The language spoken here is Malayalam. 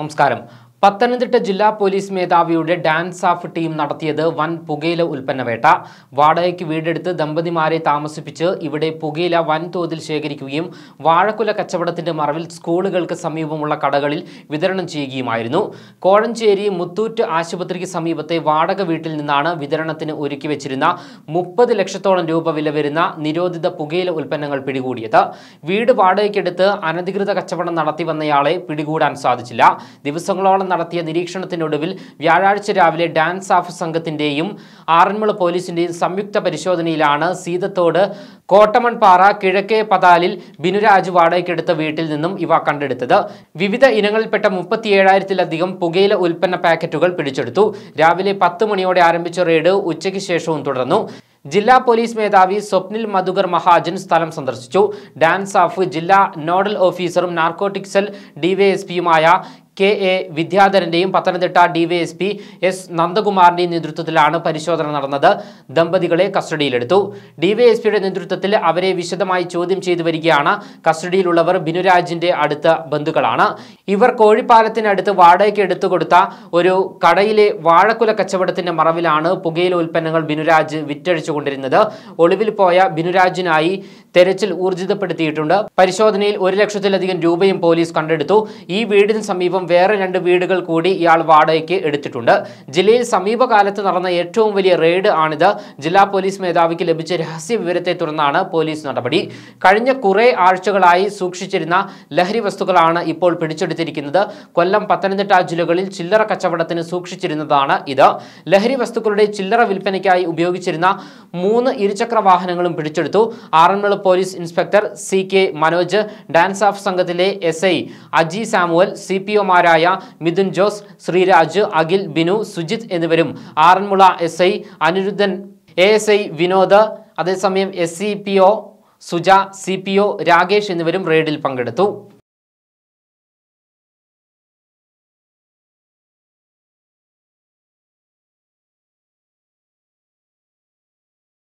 നമസ്കാരം പത്തനംതിട്ട ജില്ലാ പോലീസ് മേധാവിയുടെ ഡാൻസ് ഓഫ് ടീം നടത്തിയത് വൻ പുകയില ഉൽപ്പന്നവേട്ട വാടകയ്ക്ക് വീടെടുത്ത് ദമ്പതിമാരെ താമസിപ്പിച്ച് ഇവിടെ പുകയില വൻതോതിൽ ശേഖരിക്കുകയും വാഴക്കുല കച്ചവടത്തിന്റെ മറവിൽ സ്കൂളുകൾക്ക് സമീപമുള്ള കടകളിൽ വിതരണം ചെയ്യുകയുമായിരുന്നു കോഴഞ്ചേരി മുത്തൂറ്റ് ആശുപത്രിക്ക് സമീപത്തെ വാടക വീട്ടിൽ നിന്നാണ് വിതരണത്തിന് ഒരുക്കി വെച്ചിരുന്ന മുപ്പത് ലക്ഷത്തോളം രൂപ വില വരുന്ന നിരോധിത പുകയില ഉൽപ്പന്നങ്ങൾ പിടികൂടിയത് വീട് വാടകയ്ക്കെടുത്ത് അനധികൃത കച്ചവടം നടത്തി വന്നയാളെ പിടികൂടാൻ സാധിച്ചില്ല ദിവസങ്ങളോളം നടത്തിയ നിരീക്ഷണത്തിനൊടുവിൽ വ്യാഴാഴ്ച രാവിലെ ഡാൻസ് ഓഫ് സംഘത്തിൻ്റെയും ആറന്മുള പോലീസിൻ്റെയും സംയുക്ത പരിശോധനയിലാണ് സീതത്തോട് കോട്ടമൺപാറ കിഴക്കേ പതാലിൽ ബിനുരാജ് വാടകയ്ക്കെടുത്ത വീട്ടിൽ നിന്നും ഇവ കണ്ടെടുത്തത് വിവിധ ഇനങ്ങളിൽപ്പെട്ട മുപ്പത്തിയേഴായിരത്തിലധികം പുകയില ഉൽപ്പന്ന പാക്കറ്റുകൾ പിടിച്ചെടുത്തു രാവിലെ പത്ത് മണിയോടെ ആരംഭിച്ച റെയ്ഡ് ഉച്ചയ്ക്ക് ശേഷവും തുടർന്നു ജില്ലാ പോലീസ് മേധാവി സ്വപ്നിൽ മധുകർ മഹാജൻ സ്ഥലം സന്ദർശിച്ചു ഡാൻസ് ഓഫ് ജില്ലാ നോഡൽ ഓഫീസറും നാർക്കോട്ടിക് സെൽ ഡിവൈഎസ്പിയുമായ കെ എ വിദ്യാധരന്റെയും പത്തനംതിട്ട ഡിവൈഎസ്പി എസ് നന്ദകുമാറിന്റെയും നേതൃത്വത്തിലാണ് പരിശോധന നടന്നത് ദമ്പതികളെ കസ്റ്റഡിയിലെടുത്തു ഡിവൈഎസ്പിയുടെ നേതൃത്വത്തിൽ അവരെ വിശദമായി ചോദ്യം ചെയ്തു വരികയാണ് കസ്റ്റഡിയിലുള്ളവർ ബിനുരാജിന്റെ അടുത്ത ബന്ധുക്കളാണ് ഇവർ കോഴിപ്പാലത്തിനടുത്ത് വാടകയ്ക്ക് എടുത്തുകൊടുത്ത ഒരു കടയിലെ വാഴക്കുല കച്ചവടത്തിന്റെ മറവിലാണ് പുകയില ഉൽപ്പന്നങ്ങൾ ബിനുരാജ് വിറ്റഴിച്ചുകൊണ്ടിരുന്നത് ഒളിവിൽ പോയ ബിനുരാജിനായി തെരച്ചിൽ ഊർജിതപ്പെടുത്തിയിട്ടുണ്ട് പരിശോധനയിൽ ഒരു ലക്ഷത്തിലധികം രൂപയും പോലീസ് കണ്ടെടുത്തു ഈ വീടിന് സമീപം നിന്നും വേറെ രണ്ട് വീടുകൾ കൂടി ഇയാൾ വാടകയ്ക്ക് എടുത്തിട്ടുണ്ട് ജില്ലയിൽ സമീപകാലത്ത് നടന്ന ഏറ്റവും വലിയ റെയ്ഡ് ആണിത് ജില്ലാ പോലീസ് മേധാവിക്ക് ലഭിച്ച രഹസ്യ വിവരത്തെ തുടർന്നാണ് പോലീസ് നടപടി കഴിഞ്ഞ കുറെ ആഴ്ചകളായി സൂക്ഷിച്ചിരുന്ന ലഹരി വസ്തുക്കളാണ് ഇപ്പോൾ പിടിച്ചെടുത്തിരിക്കുന്നത് കൊല്ലം പത്തനംതിട്ട ജില്ലകളിൽ ചില്ലറ കച്ചവടത്തിന് സൂക്ഷിച്ചിരുന്നതാണ് ഇത് ലഹരി വസ്തുക്കളുടെ ചില്ലറ വിൽപ്പനയ്ക്കായി ഉപയോഗിച്ചിരുന്ന മൂന്ന് ഇരുചക്ര വാഹനങ്ങളും പിടിച്ചെടുത്തു Aranmula police inspector C K Manoj DANSAF സംഘത്തിലെ S I Aji Samuel C P O ഡയറക്ടർമാരായ മിഥുൻ ജോസ് ശ്രീരാജ് അഖിൽ ബിനു സുജിത് എന്നിവരും Aranmula S I Aniruddhan A S I Vinod അതേസമയം S C P O Suja C P O Rakesh എന്നിവരും റെയ്ഡിൽ പങ്കെടുത്തു